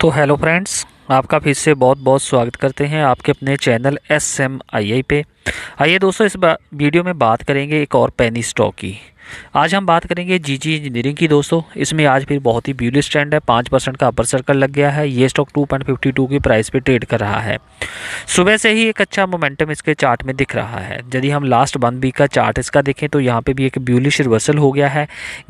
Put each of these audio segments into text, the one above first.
तो hello friends आपका फिर से बहुत बहुत स्वागत करते हैं आपके अपने channel S M I I पे आइए दोस्तों इस वीडियो में बात करेंगे एक और पेनी स्टॉक की आज हम बात करेंगे जीजी इंजीनियरिंग की दोस्तों इसमें आज फिर बहुत ही ब्यूलिस ट्रेंड है पाँच परसेंट का अपर सर्कल लग गया है ये stock two point fifty two की प्राइस पे ट्रेड कर रहा है सुबह से ही एक अच्छा मोमेंटम इसके चार्ट में दिख रहा है यदि हम लास्ट वन वीक का चार्ट इसका देखें तो यहाँ पर भी एक ब्यूलिश रिवर्सल हो गया है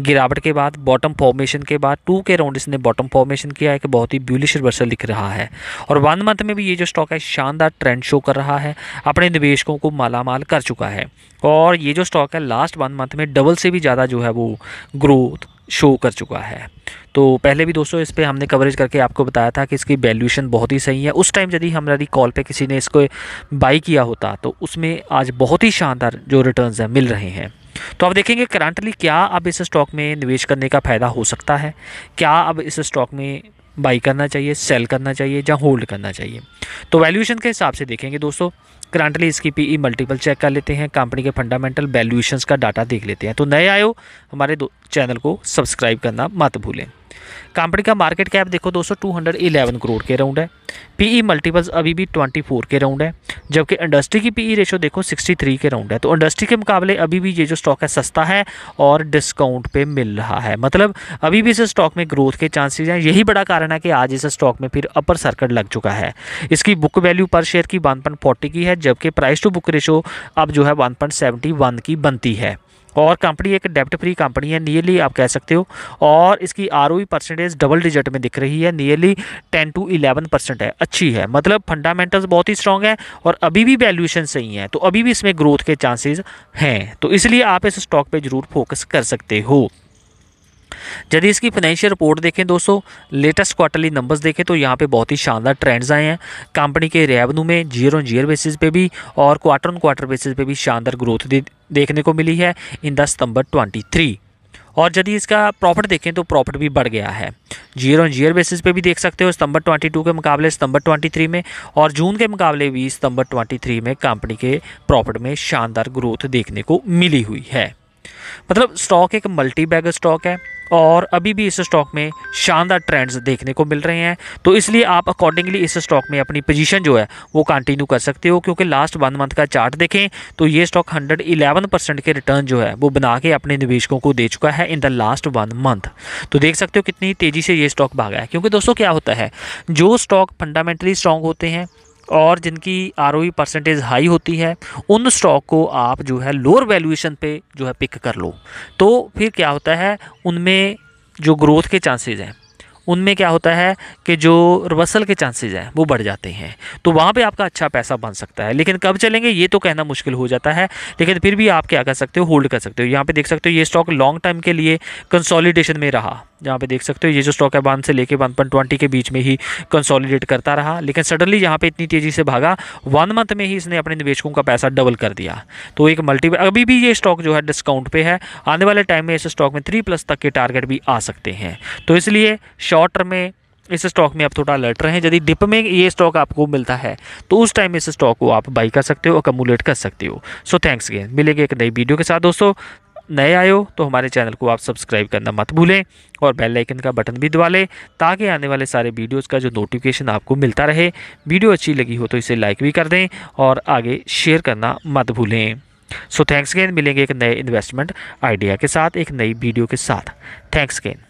गिरावट के बाद बॉटम फॉर्मेशन के बाद टू के राउंड इसने बॉटम फॉर्मेशन किया एक बहुत ही ब्यूलिश रिवर्सल दिख रहा है और वन मंथ में भी ये जो स्टॉक है शानदार ट्रेंड शो कर रहा है अपने निवेशकों को मालामाल कर चुका है और ये जो स्टॉक है लास्ट वन मंथ में डबल से से भी ज़्यादा जो है वो ग्रोथ शो कर चुका है तो पहले भी दोस्तों इस पर हमने कवरेज करके आपको बताया था कि इसकी वैल्यूशन बहुत ही सही है उस टाइम यदि हमारी कॉल पे किसी ने इसको बाई किया होता तो उसमें आज बहुत ही शानदार जो रिटर्न्स हैं मिल रहे हैं तो अब देखेंगे करंटली क्या अब इस स्टॉक में निवेश करने का फ़ायदा हो सकता है क्या अब इस स्टॉक में बाई करना चाहिए सेल करना चाहिए या होल्ड करना चाहिए तो वैल्यूएशन के हिसाब से देखेंगे दोस्तों करंटली इसकी पीई मल्टीपल चेक कर लेते हैं कंपनी के फंडामेंटल वैल्यूएशंस का डाटा देख लेते हैं तो नए आयो हमारे चैनल को सब्सक्राइब करना मत भूलें कंपनी का मार्केट कैप देखो दोस्तों 211 करोड़ के राउंड है पीई मल्टीपल्स e अभी भी 24 के राउंड है जबकि इंडस्ट्री की पीई रेशो e देखो 63 के राउंड है तो इंडस्ट्री के मुकाबले अभी भी ये जो स्टॉक है सस्ता है और डिस्काउंट पे मिल रहा है मतलब अभी भी इस स्टॉक में ग्रोथ के चांसेज हैं यही बड़ा कारण है कि आज इस स्टॉक में फिर अपर सर्कट लग चुका है इसकी बुक वैल्यू पर शेयर की वन की है जबकि प्राइस टू बुक रेशो अब जो है वन की बनती है और कंपनी एक डेप्ट फ्री कंपनी है नियरली आप कह सकते हो और इसकी आर परसेंटेज डबल डिजिट में दिख रही है nearly ten to eleven percent है अच्छी है मतलब फंडामेंटल्स बहुत ही स्ट्रॉग है और अभी भी वैल्यूशन सही है तो अभी भी इसमें ग्रोथ के चांसेज हैं तो इसलिए आप इस स्टॉक पर ज़रूर फोकस कर सकते हो यदि इसकी फाइनेंशियल रिपोर्ट देखें दोस्तों लेटेस्ट क्वार्टरली नंबर्स देखें तो यहाँ पे बहुत ही शानदार ट्रेंड्स आए हैं कंपनी के रेवेन्यू में ईयर ऑन ईयर बेसिस पे भी और क्वार्टर ऑन क्वार्टर बेसिस पे भी शानदार ग्रोथ देखने को मिली है इन द सितंबर 23 और यदि इसका प्रॉफिट देखें तो प्रॉफिट भी बढ़ गया है जीरो ऑन जीयर बेसिस पे भी देख सकते हो सितंबर टू के मुकाबले सितंबर थ्री में और जून के मुकाबले भी सितंबर थ्री में कंपनी के प्रॉफिट में शानदार ग्रोथ देखने को मिली हुई है मतलब स्टॉक एक मल्टी स्टॉक है और अभी भी इस स्टॉक में शानदार ट्रेंड्स देखने को मिल रहे हैं तो इसलिए आप अकॉर्डिंगली इस स्टॉक में अपनी पोजीशन जो है वो कंटिन्यू कर सकते हो क्योंकि लास्ट वन मंथ का चार्ट देखें तो ये स्टॉक हंड्रेड इलेवन परसेंट के रिटर्न जो है वो बना के अपने निवेशकों को दे चुका है in the last one month तो देख सकते हो कितनी तेज़ी से ये स्टॉक भागा है क्योंकि दोस्तों क्या होता है जो स्टॉक फंडामेंटली स्ट्रॉन्ग होते हैं और जिनकी आर परसेंटेज हाई होती है उन स्टॉक को आप जो है लोअर वैल्यूएशन पे जो है पिक कर लो तो फिर क्या होता है उनमें जो ग्रोथ के चांसेस हैं उनमें क्या होता है कि जो रिवर्सल के चांसेज हैं वो बढ़ जाते हैं तो वहाँ पर आपका अच्छा पैसा बन सकता है लेकिन कब चलेंगे ये तो कहना मुश्किल हो जाता है लेकिन फिर भी आप क्या कर सकते हो होल्ड कर सकते हो यहाँ पे देख सकते हो ये स्टॉक लॉन्ग टर्म के लिए कंसॉलिडेशन में रहा यहाँ पे देख सकते हो ये जो स्टॉक है वन से लेके वन पॉइंट ट्वेंटी के बीच में ही कंसोलिडेट करता रहा लेकिन सडनली यहाँ पे इतनी तेज़ी से भागा वन मंथ में ही इसने अपने निवेशकों का पैसा डबल कर दिया तो एक मल्टी अभी भी ये स्टॉक जो है डिस्काउंट पे है आने वाले टाइम में इस स्टॉक में थ्री प्लस तक के टारगेट भी आ सकते हैं तो इसलिए शॉर्ट शॉर्ट टर्म में इस स्टॉक में आप थोड़ा अलर्ट रहें यदि डिप में ये स्टॉक आपको मिलता है तो उस टाइम इस स्टॉक को आप बाई कर सकते हो अकमुलेट कर सकते हो सो थैंक्स अगेन मिलेंगे एक नई वीडियो के साथ दोस्तों नए आए हो तो हमारे चैनल को आप सब्सक्राइब करना मत भूलें और बेल आइकन का बटन भी दबा लें ताकि आने वाले सारे वीडियोज़ का जो नोटिफिकेशन आपको मिलता रहे वीडियो अच्छी लगी हो तो इसे लाइक भी कर दें और आगे शेयर करना मत भूलें सो थैंक्स अगेन मिलेंगे एक नए इन्वेस्टमेंट आइडिया के साथ एक नई वीडियो के साथ थैंक्स अगेन